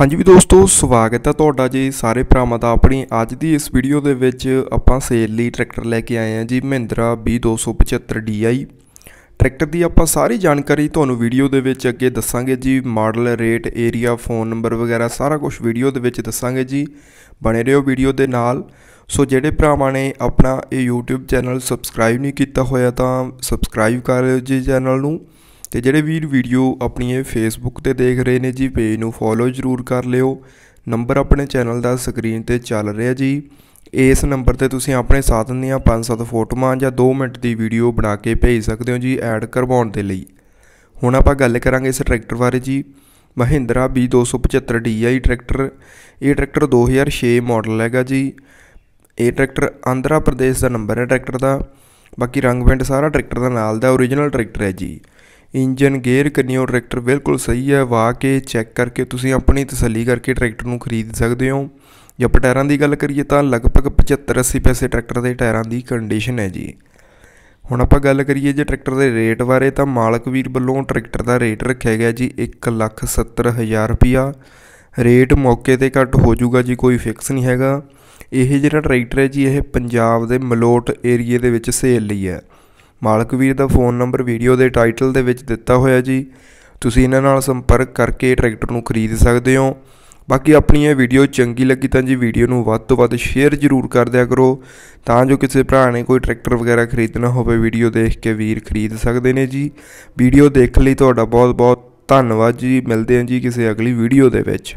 ਹਾਂਜੀ ਵੀ ਦੋਸਤੋ ਸਵਾਗਤ ਹੈ ਤੁਹਾਡਾ ਜੀ ਸਾਰੇ ਭਰਾਵਾਂ ਦਾ ਆਪਣੀ ਅੱਜ ਦੀ ਇਸ ਵੀਡੀਓ ਦੇ ਵਿੱਚ ਆਪਾਂ ਸੇਲ ਲਈ ਟਰੈਕਟਰ ਲੈ ਕੇ ਆਏ ਹਾਂ ਜੀ ਮਹਿੰਦਰਾ B275 DI ਟਰੈਕਟਰ ਦੀ ਆਪਾਂ ਸਾਰੀ ਜਾਣਕਾਰੀ ਤੁਹਾਨੂੰ ਵੀਡੀਓ ਦੇ ਵਿੱਚ ਅੱਗੇ ਦੱਸਾਂਗੇ ਜੀ model rate area phone number ਵਗੈਰਾ ਸਾਰਾ ਕੁਝ ਵੀਡੀਓ ਦੇ ਵਿੱਚ ਦੱਸਾਂਗੇ ਜੀ ਬਣੇ ਰਹੋ ਵੀਡੀਓ ਦੇ ਨਾਲ ਸੋ ਜਿਹੜੇ ਭਰਾਵਾਂ ਨੇ ਆਪਣਾ ਇਹ YouTube ਚੈਨਲ ਸਬਸਕ੍ਰਾਈਬ ਨਹੀਂ ਕੀਤਾ ਹੋਇਆ ਤਾਂ ਸਬਸਕ੍ਰਾਈਬ ਕਰ ਲਿਓ ਜੀ ਚੈਨਲ ਨੂੰ ਤੇ ਜਿਹੜੇ ਵੀਰ ਵੀਡੀਓ ਆਪਣੀ ਇਹ ਫੇਸਬੁੱਕ ਤੇ ਦੇਖ ਰਹੇ ਨੇ ਜੀ ਪੇਜ ਨੂੰ ਫੋਲੋ ਜ਼ਰੂਰ ਕਰ ਲਿਓ ਨੰਬਰ ਆਪਣੇ ਚੈਨਲ ਦਾ ਸਕਰੀਨ ਤੇ ਚੱਲ ਰਿਹਾ ਜੀ ਇਸ ਨੰਬਰ ਤੇ ਤੁਸੀਂ ਆਪਣੇ ਸਾਧਨ ਦੀਆਂ 5-7 ਫੋਟੋਆਂ ਜਾਂ 2 ਮਿੰਟ ਦੀ ਵੀਡੀਓ ਬਣਾ ਕੇ ਭੇਜ ਸਕਦੇ ਹੋ ਜੀ ਐਡ ਕਰਵਾਉਣ ਦੇ ਲਈ ਹੁਣ ਆਪਾਂ ਗੱਲ ਕਰਾਂਗੇ ਇਸ ਟਰੈਕਟਰ ਬਾਰੇ ਜੀ ਮਹਿੰਦਰਾ B275 DI ਟਰੈਕਟਰ ਇਹ ਟਰੈਕਟਰ 2006 ਮਾਡਲ ਹੈਗਾ ਜੀ ਇਹ ਟਰੈਕਟਰ ਆਂਧਰਾ ਪ੍ਰਦੇਸ਼ ਦਾ ਨੰਬਰ ਹੈ ਟਰੈਕਟਰ ਦਾ ਬਾਕੀ ਰੰਗ ਪੈਂਟ ਸਾਰਾ ਟਰੈਕਟਰ ਦਾ ਨਾਲ ਦਾ origignal ਟਰੈਕਟਰ ਹੈ ਜੀ ਇੰਜਨ ਗੇਅਰ ਕਨਿਓ ਟਰੈਕਟਰ ਬਿਲਕੁਲ ਸਹੀ ਹੈ ਵਾ ਕੇ ਚੈੱਕ ਕਰਕੇ ਤੁਸੀਂ ਆਪਣੀ ਤਸੱਲੀ ਕਰਕੇ ਟਰੈਕਟਰ ਨੂੰ ਖਰੀਦ ਸਕਦੇ ਹੋ ਜੇ ਆਪਾਂ ਟਾਇਰਾਂ ਦੀ ਗੱਲ ਕਰੀਏ ਤਾਂ ਲਗਭਗ 75 80 ਪੈਸੇ ਟਰੈਕਟਰ ਦੇ ਟਾਇਰਾਂ ਦੀ ਕੰਡੀਸ਼ਨ ਹੈ ਜੀ ਹੁਣ ਆਪਾਂ ਗੱਲ ਕਰੀਏ ਜੇ ਟਰੈਕਟਰ ਦੇ ਰੇਟ ਬਾਰੇ ਤਾਂ ਮਾਲਕ ਵੀਰ ਵੱਲੋਂ ਟਰੈਕਟਰ ਦਾ ਰੇਟ ਰੱਖਿਆ ਗਿਆ ਜੀ 170000 ਰੁਪਿਆ ਰੇਟ ਮੌਕੇ ਤੇ ਘੱਟ ਹੋ ਜਾਊਗਾ ਜੀ ਕੋਈ ਫਿਕਸ ਨਹੀਂ ਹੈਗਾ ਇਹ ਜਿਹੜਾ ਟਰੈਕਟਰ ਹੈ ਜੀ ਇਹ ਪੰਜਾਬ ਦੇ ਮਲੋਟ ਏਰੀਏ ਦੇ ਵਿੱਚ ਸੇਲ ਲਈ ਹੈ ਮਾਲਕ ਵੀਰ ਦਾ ਫੋਨ ਨੰਬਰ ਵੀਡੀਓ ਦੇ ਟਾਈਟਲ ਦੇ ਵਿੱਚ ਦਿੱਤਾ ਹੋਇਆ ਜੀ ਤੁਸੀਂ ਇਹਨਾਂ ਨਾਲ ਸੰਪਰਕ ਕਰਕੇ ਟਰੈਕਟਰ ਨੂੰ ਖਰੀਦ ਸਕਦੇ ਹੋ ਬਾਕੀ ਆਪਣੀ ਇਹ ਵੀਡੀਓ ਚੰਗੀ ਲੱਗੀ ਤਾਂ ਜੀ ਵੀਡੀਓ ਨੂੰ ਵੱਧ ਤੋਂ ਵੱਧ ਸ਼ੇਅਰ ਜ਼ਰੂਰ ਕਰ ਦਿਆ ਕਰੋ ਤਾਂ ਜੋ ਕਿਸੇ ਭਰਾ ਨੇ ਕੋਈ ਟਰੈਕਟਰ ਵਗੈਰਾ ਖਰੀਦਣਾ ਹੋਵੇ ਵੀਡੀਓ ਦੇਖ ਕੇ ਵੀਰ ਖਰੀਦ ਸਕਦੇ ਨੇ ਜੀ ਵੀਡੀਓ ਦੇਖ ਲਈ ਤੁਹਾਡਾ ਬਹੁਤ ਬਹੁਤ ਧੰਨਵਾਦ ਜੀ ਮਿਲਦੇ ਹਾਂ ਜੀ ਕਿਸੇ ਅਗਲੀ ਵੀਡੀਓ ਦੇ ਵਿੱਚ